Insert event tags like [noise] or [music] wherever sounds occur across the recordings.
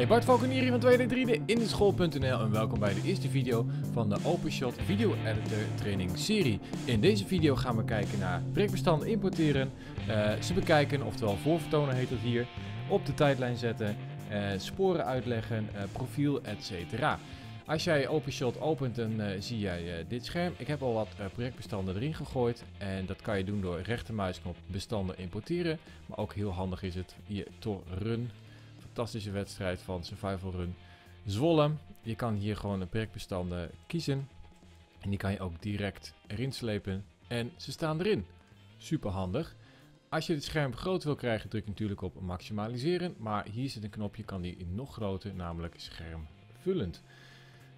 Hey Bart hier van 2D3 de Indieschool.nl en welkom bij de eerste video van de OpenShot Video Editor Training Serie. In deze video gaan we kijken naar projectbestanden importeren, eh, ze bekijken, oftewel voorvertonen heet dat hier, op de tijdlijn zetten, eh, sporen uitleggen, eh, profiel, etc. Als jij OpenShot opent, dan zie jij dit scherm. Ik heb al wat projectbestanden erin gegooid. En dat kan je doen door rechtermuisknop bestanden importeren. Maar ook heel handig is het je to run fantastische wedstrijd van Survival Run Zwolle. Je kan hier gewoon de perkbestanden kiezen. En die kan je ook direct erin slepen. En ze staan erin. Super handig. Als je het scherm groot wil krijgen, druk je natuurlijk op maximaliseren. Maar hier zit een knopje, kan die nog groter, namelijk schermvullend.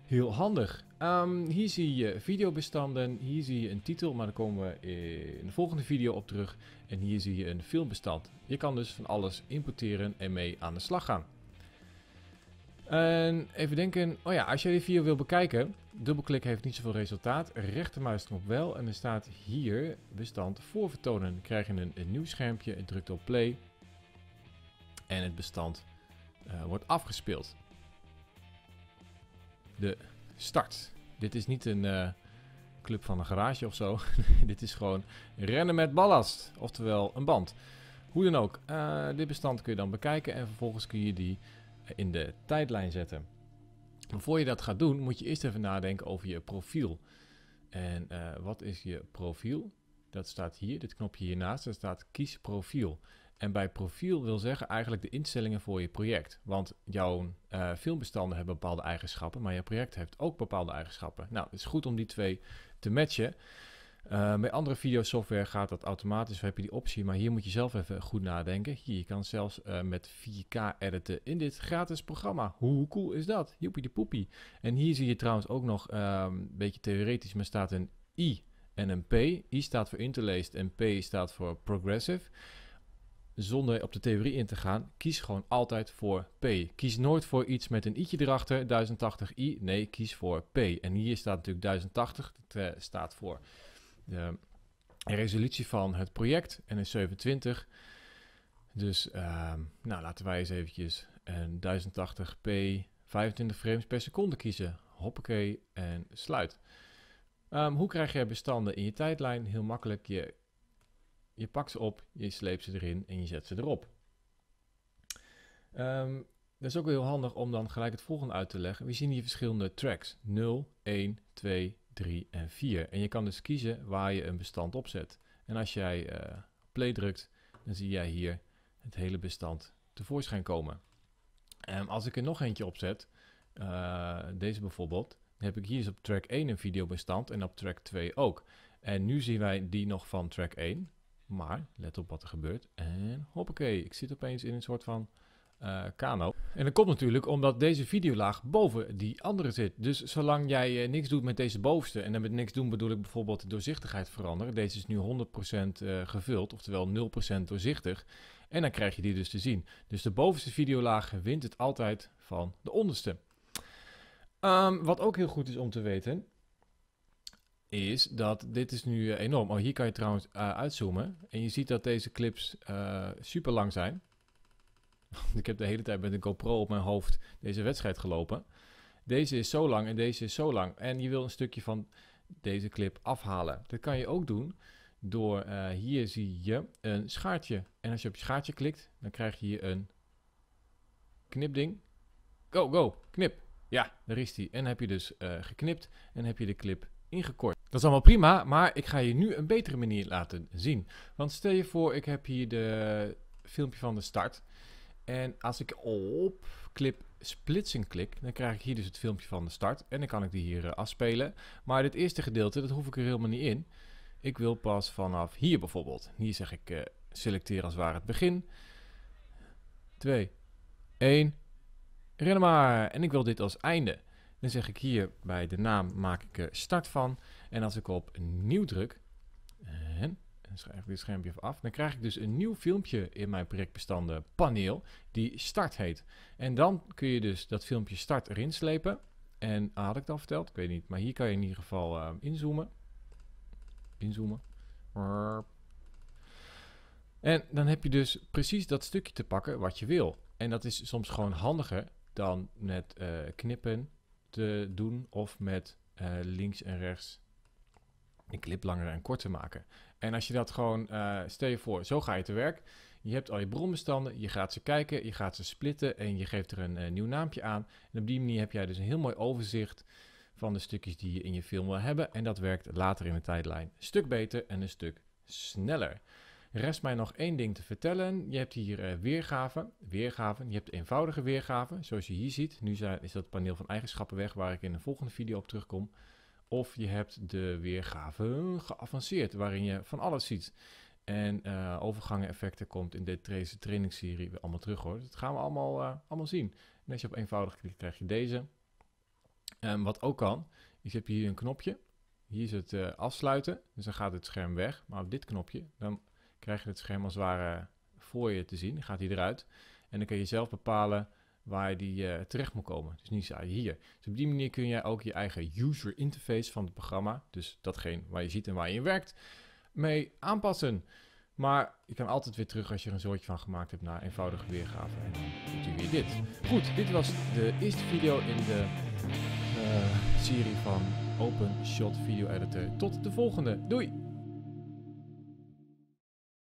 Heel handig. Ehm, hier zie je videobestanden, hier zie je een titel, maar daar komen we in de volgende video op terug. En hier zie je een filmbestand. Je kan dus van alles importeren en mee aan de slag gaan. En even denken, oh ja, als je die video wil bekijken, dubbelklik heeft niet zoveel resultaat. Rechtermuisknop wel en er staat hier bestand voorvertonen. Dan krijg je een, nieuw schermpje, en drukt op play en het bestand eh, wordt afgespeeld. De start. Dit is niet een eh, club van een garage of zo. [laughs] dit is gewoon rennen met ballast, oftewel een band. Hoe dan ook, eh, dit bestand kun je dan bekijken en vervolgens kun je die eh, in de tijdlijn zetten. Voordat voor je dat gaat doen, moet je eerst even nadenken over je profiel. En wat is je profiel? Dat staat hier, dit knopje hiernaast, daar staat kies profiel. En bij profiel wil zeggen eigenlijk de instellingen voor je project. Want jouw eh, filmbestanden hebben bepaalde eigenschappen, maar je project heeft ook bepaalde eigenschappen. Nou, het is goed om die twee te matchen. Eh, bij met andere videosoftware gaat dat automatisch, heb je die optie, maar hier moet je zelf even goed nadenken. Hier, je kan zelfs eh, met 4K editen in dit gratis programma. Hoe cool is dat? Joepie de poepie. En hier zie je trouwens ook nog, ehm, een beetje theoretisch, maar staat een i en een P. I staat voor interlaced en P staat voor progressive. Zonder op de theorie in te gaan, kies gewoon altijd voor P. Kies nooit voor iets met een i'tje erachter, 1080i. Nee, kies voor P. En hier staat natuurlijk 1080. Dat eh, staat voor de resolutie van het project en is 27. Dus ehm, nou, laten wij eens eventjes een 1080p 25 frames per seconde kiezen. Hoppakee en sluit. Ehm, hoe krijg je bestanden in je tijdlijn? Heel makkelijk. Je, je pakt ze op, je sleept ze erin en je zet ze erop. Ehm, dat is ook heel handig om dan gelijk het volgende uit te leggen. We zien hier verschillende tracks: 0, 1, 2, 3 en 4. En je kan dus kiezen waar je een bestand opzet. En als jij uh, play drukt, dan zie jij hier het hele bestand tevoorschijn komen. Ehm, als ik er nog eentje opzet, uh, eh, deze bijvoorbeeld, heb ik hier dus op track 1 een videobestand en op track 2 ook. En nu zien wij die nog van track 1. Maar let op wat er gebeurt. En hoppakee, ik zit opeens in een soort van uh, kano. En dat komt natuurlijk omdat deze videolaag boven die andere zit. Dus zolang jij eh, niks doet met deze bovenste, en dan met niks doen bedoel ik bijvoorbeeld de doorzichtigheid veranderen. Deze is nu 100% eh, gevuld, oftewel 0% doorzichtig. En dan krijg je die dus te zien. Dus de bovenste videolaag wint het altijd van de onderste. Ehm, wat ook heel goed is om te weten, is dat dit is nu eh, enorm. Oh, hier kan je trouwens eh, uitzoomen. En je ziet dat deze clips eh, super lang zijn. [laughs] ik heb de hele tijd met een GoPro op mijn hoofd deze wedstrijd gelopen. Deze is zo lang en deze is zo lang. En je wil een stukje van deze clip afhalen. Dat kan je ook doen door hier zie je een schaartje. En als je op je schaartje klikt, dan krijg je hier een knipding. Go, go, knip. Ja, daar is die. En heb je dus eh, geknipt en heb je de clip ingekort. Dat is allemaal prima, maar ik ga je nu een betere manier laten zien. Want stel je voor, ik heb hier de filmpje van de start. En als ik op clip splitsing klik, dan krijg ik hier dus het filmpje van de start. En dan kan ik die hier eh, afspelen. Maar dit eerste gedeelte, dat hoef ik er helemaal niet in. Ik wil pas vanaf hier bijvoorbeeld. Hier zeg ik eh, selecteer als waar het begin. 2, 1. Rennen maar. En ik wil dit als einde. Dan zeg ik hier bij de naam maak ik start van. En als ik op nieuw druk. En dan schrijf ik dit schermpje even af. Dan krijg ik dus een nieuw filmpje in mijn projectbestanden paneel. Die start heet. En dan kun je dus dat filmpje start erin slepen. En had ik het al verteld? Ik weet niet. Maar hier kan je in ieder geval ehm, inzoomen. Inzoomen. En dan heb je dus precies dat stukje te pakken wat je wil. En dat is soms gewoon handiger dan met eh, knippen te doen of met eh, links en rechts een clip langer en korter maken. En als je dat gewoon, uh, stel je voor, zo ga je te werk. Je hebt al je bronbestanden, je gaat ze kijken, je gaat ze splitten en je geeft er een nieuw naampje aan. En op die manier heb jij dus een heel mooi overzicht van de stukjes die je in je film wil hebben. En dat werkt later in de tijdlijn een stuk beter en een stuk sneller. Rest mij nog één ding te vertellen. Je hebt hier uh, weergaven, weergaven. Je hebt eenvoudige weergaven, zoals je hier ziet. Nu zijn, is dat paneel van eigenschappen weg, waar ik in de volgende video op terugkom. Of je hebt de weergave geavanceerd, waarin je van alles ziet. En eh, overgangen effecten komt in deze trainingsserie weer allemaal terug hoor. Dat gaan we allemaal, eh, allemaal zien. En als je op eenvoudig klikt, krijg je deze. Um, wat ook kan, is heb je hier een knopje. Hier is het afsluiten, dus dan gaat het scherm weg. Maar op dit knopje, dan krijg je het scherm als het ware voor je te zien. Gaat hij eruit. En dan kun je zelf bepalen waar die eh, terecht moet komen. Dus niet hier. Dus op die manier kun jij ook je eigen user interface van het programma, dus datgene waar je ziet en waar je in werkt, mee aanpassen. Maar je kan altijd weer terug als je er een soortje van gemaakt hebt naar eenvoudige weergave. En dan doe je weer dit. Goed, dit was de eerste video in de eh, serie van OpenShot Video Editor. Tot de volgende. Doei!